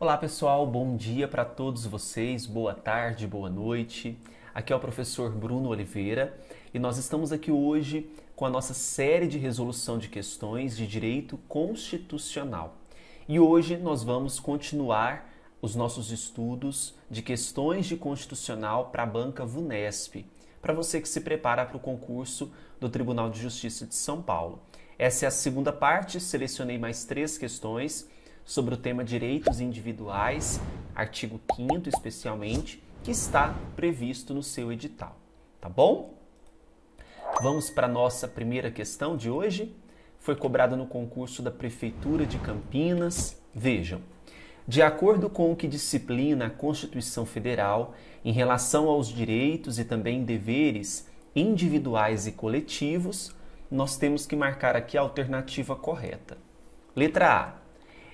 Olá pessoal, bom dia para todos vocês, boa tarde, boa noite. Aqui é o professor Bruno Oliveira e nós estamos aqui hoje com a nossa série de resolução de questões de direito constitucional. E hoje nós vamos continuar os nossos estudos de questões de constitucional para a banca VUNESP, para você que se prepara para o concurso do Tribunal de Justiça de São Paulo. Essa é a segunda parte, selecionei mais três questões sobre o tema direitos individuais, artigo 5 especialmente, que está previsto no seu edital, tá bom? Vamos para nossa primeira questão de hoje. Foi cobrada no concurso da Prefeitura de Campinas. Vejam, de acordo com o que disciplina a Constituição Federal em relação aos direitos e também deveres individuais e coletivos, nós temos que marcar aqui a alternativa correta. Letra A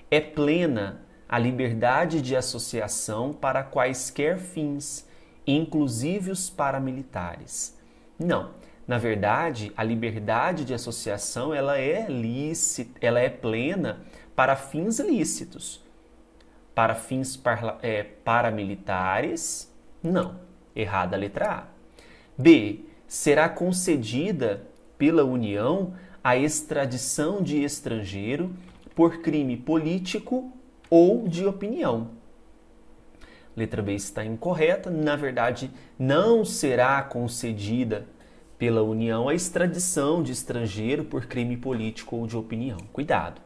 é plena a liberdade de associação para quaisquer fins, inclusive os paramilitares. Não, na verdade, a liberdade de associação ela é lícita, ela é plena para fins lícitos. Para fins parla, é, paramilitares, não. Errada a letra A. B. Será concedida pela União a extradição de estrangeiro por crime político ou de opinião. Letra B está incorreta. Na verdade, não será concedida pela União a extradição de estrangeiro por crime político ou de opinião. Cuidado.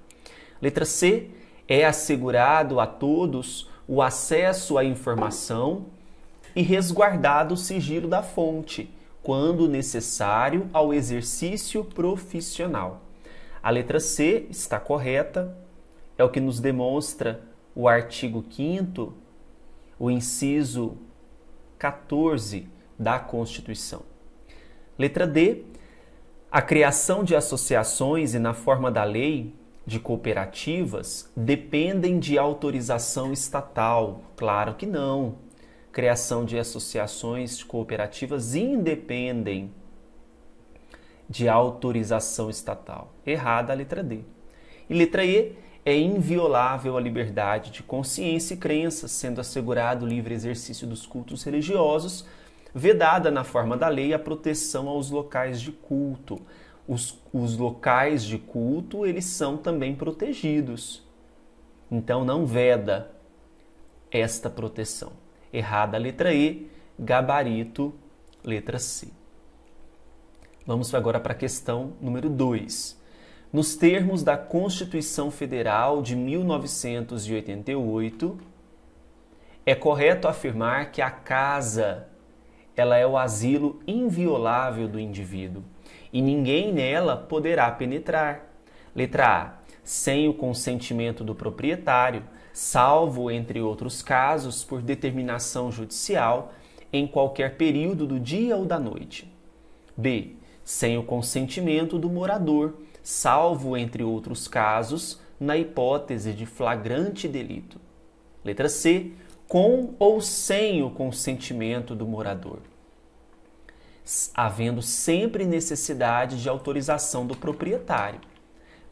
Letra C. É assegurado a todos o acesso à informação e resguardado o sigilo da fonte, quando necessário ao exercício profissional. A letra C está correta, é o que nos demonstra o artigo 5, o inciso 14 da Constituição. Letra D. A criação de associações e, na forma da lei, de cooperativas dependem de autorização estatal? Claro que não. Criação de associações cooperativas independem de autorização estatal. Errada a letra D. E letra E é inviolável a liberdade de consciência e crença, sendo assegurado o livre exercício dos cultos religiosos, vedada na forma da lei a proteção aos locais de culto. Os, os locais de culto, eles são também protegidos. Então não veda esta proteção. Errada a letra E, gabarito, letra C. Vamos agora para a questão número 2. Nos termos da Constituição Federal de 1988, é correto afirmar que a casa ela é o asilo inviolável do indivíduo e ninguém nela poderá penetrar. Letra A. Sem o consentimento do proprietário, salvo, entre outros casos, por determinação judicial, em qualquer período do dia ou da noite. B sem o consentimento do morador, salvo, entre outros casos, na hipótese de flagrante delito. Letra C. Com ou sem o consentimento do morador, havendo sempre necessidade de autorização do proprietário.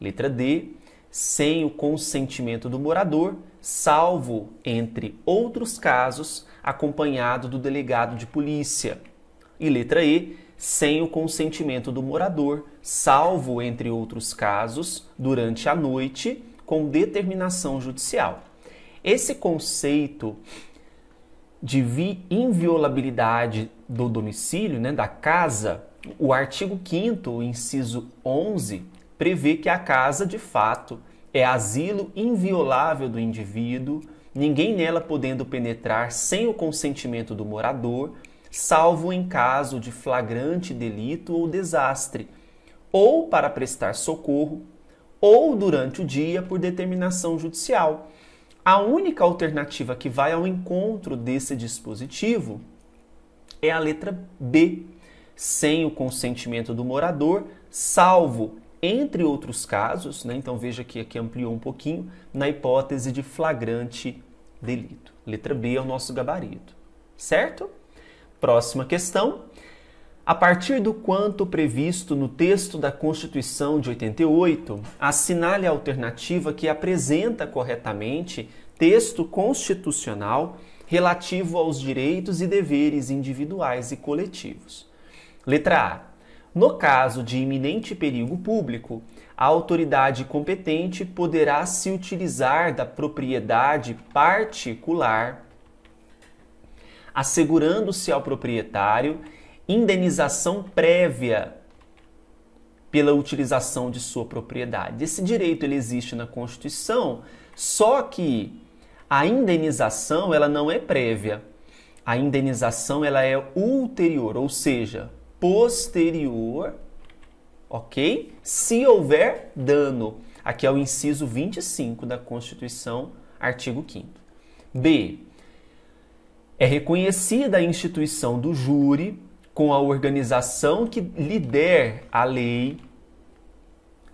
Letra D. Sem o consentimento do morador, salvo, entre outros casos, acompanhado do delegado de polícia. E letra E sem o consentimento do morador, salvo, entre outros casos, durante a noite, com determinação judicial. Esse conceito de inviolabilidade do domicílio, né, da casa, o artigo 5 inciso 11, prevê que a casa, de fato, é asilo inviolável do indivíduo, ninguém nela podendo penetrar sem o consentimento do morador, salvo em caso de flagrante delito ou desastre, ou para prestar socorro, ou durante o dia por determinação judicial. A única alternativa que vai ao encontro desse dispositivo é a letra B, sem o consentimento do morador, salvo, entre outros casos, né? então veja que aqui ampliou um pouquinho, na hipótese de flagrante delito. Letra B é o nosso gabarito, certo? Próxima questão. A partir do quanto previsto no texto da Constituição de 88, assinale a alternativa que apresenta corretamente texto constitucional relativo aos direitos e deveres individuais e coletivos. Letra A. No caso de iminente perigo público, a autoridade competente poderá se utilizar da propriedade particular assegurando-se ao proprietário indenização prévia pela utilização de sua propriedade. Esse direito ele existe na Constituição, só que a indenização ela não é prévia. A indenização ela é ulterior, ou seja, posterior, OK? Se houver dano. Aqui é o inciso 25 da Constituição, artigo 5 B. É reconhecida a instituição do júri com a organização que lhe der a lei,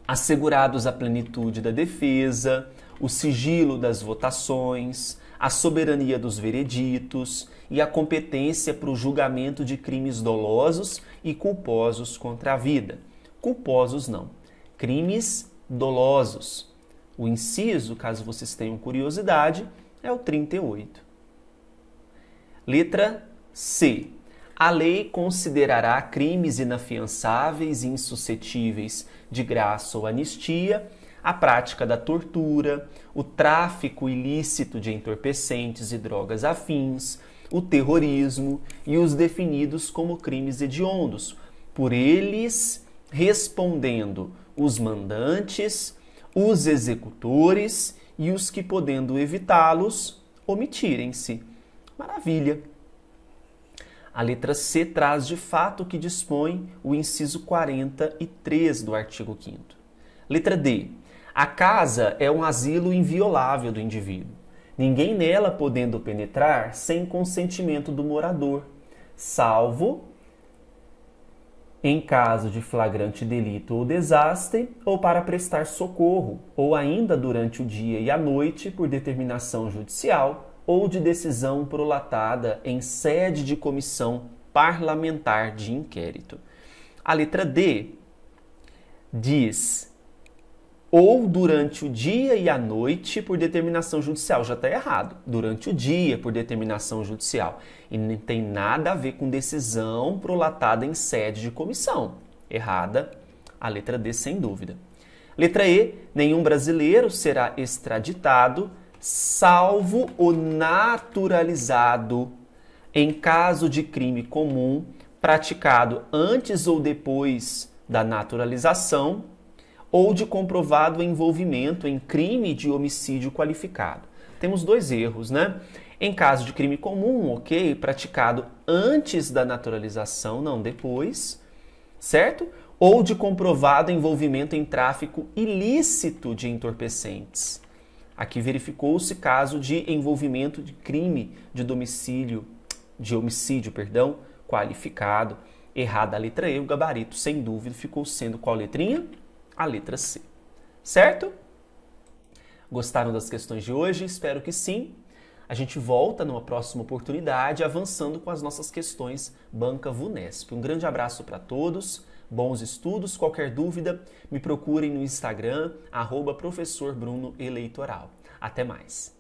assegurados a plenitude da defesa, o sigilo das votações, a soberania dos vereditos e a competência para o julgamento de crimes dolosos e culposos contra a vida. Culposos não, crimes dolosos. O inciso, caso vocês tenham curiosidade, é o 38. Letra C. A lei considerará crimes inafiançáveis e insuscetíveis de graça ou anistia a prática da tortura, o tráfico ilícito de entorpecentes e drogas afins, o terrorismo e os definidos como crimes hediondos, por eles respondendo os mandantes, os executores e os que, podendo evitá-los, omitirem-se. Maravilha! A letra C traz de fato o que dispõe o inciso 43 do artigo 5. Letra D. A casa é um asilo inviolável do indivíduo, ninguém nela podendo penetrar sem consentimento do morador, salvo em caso de flagrante delito ou desastre, ou para prestar socorro, ou ainda durante o dia e a noite, por determinação judicial, ou de decisão prolatada em sede de comissão parlamentar de inquérito. A letra D diz ou durante o dia e a noite por determinação judicial. Já está errado. Durante o dia por determinação judicial. E não tem nada a ver com decisão prolatada em sede de comissão. Errada a letra D, sem dúvida. Letra E: nenhum brasileiro será extraditado salvo o naturalizado em caso de crime comum praticado antes ou depois da naturalização ou de comprovado envolvimento em crime de homicídio qualificado. Temos dois erros, né? Em caso de crime comum, ok, praticado antes da naturalização, não depois, certo? Ou de comprovado envolvimento em tráfico ilícito de entorpecentes. Aqui verificou-se caso de envolvimento de crime de domicílio, de homicídio, perdão, qualificado. Errada a letra E, o gabarito, sem dúvida, ficou sendo qual letrinha? A letra C. Certo? Gostaram das questões de hoje? Espero que sim. A gente volta numa próxima oportunidade, avançando com as nossas questões Banca Vunesp. Um grande abraço para todos. Bons estudos, qualquer dúvida, me procurem no Instagram, @professorbrunoeleitoral Até mais!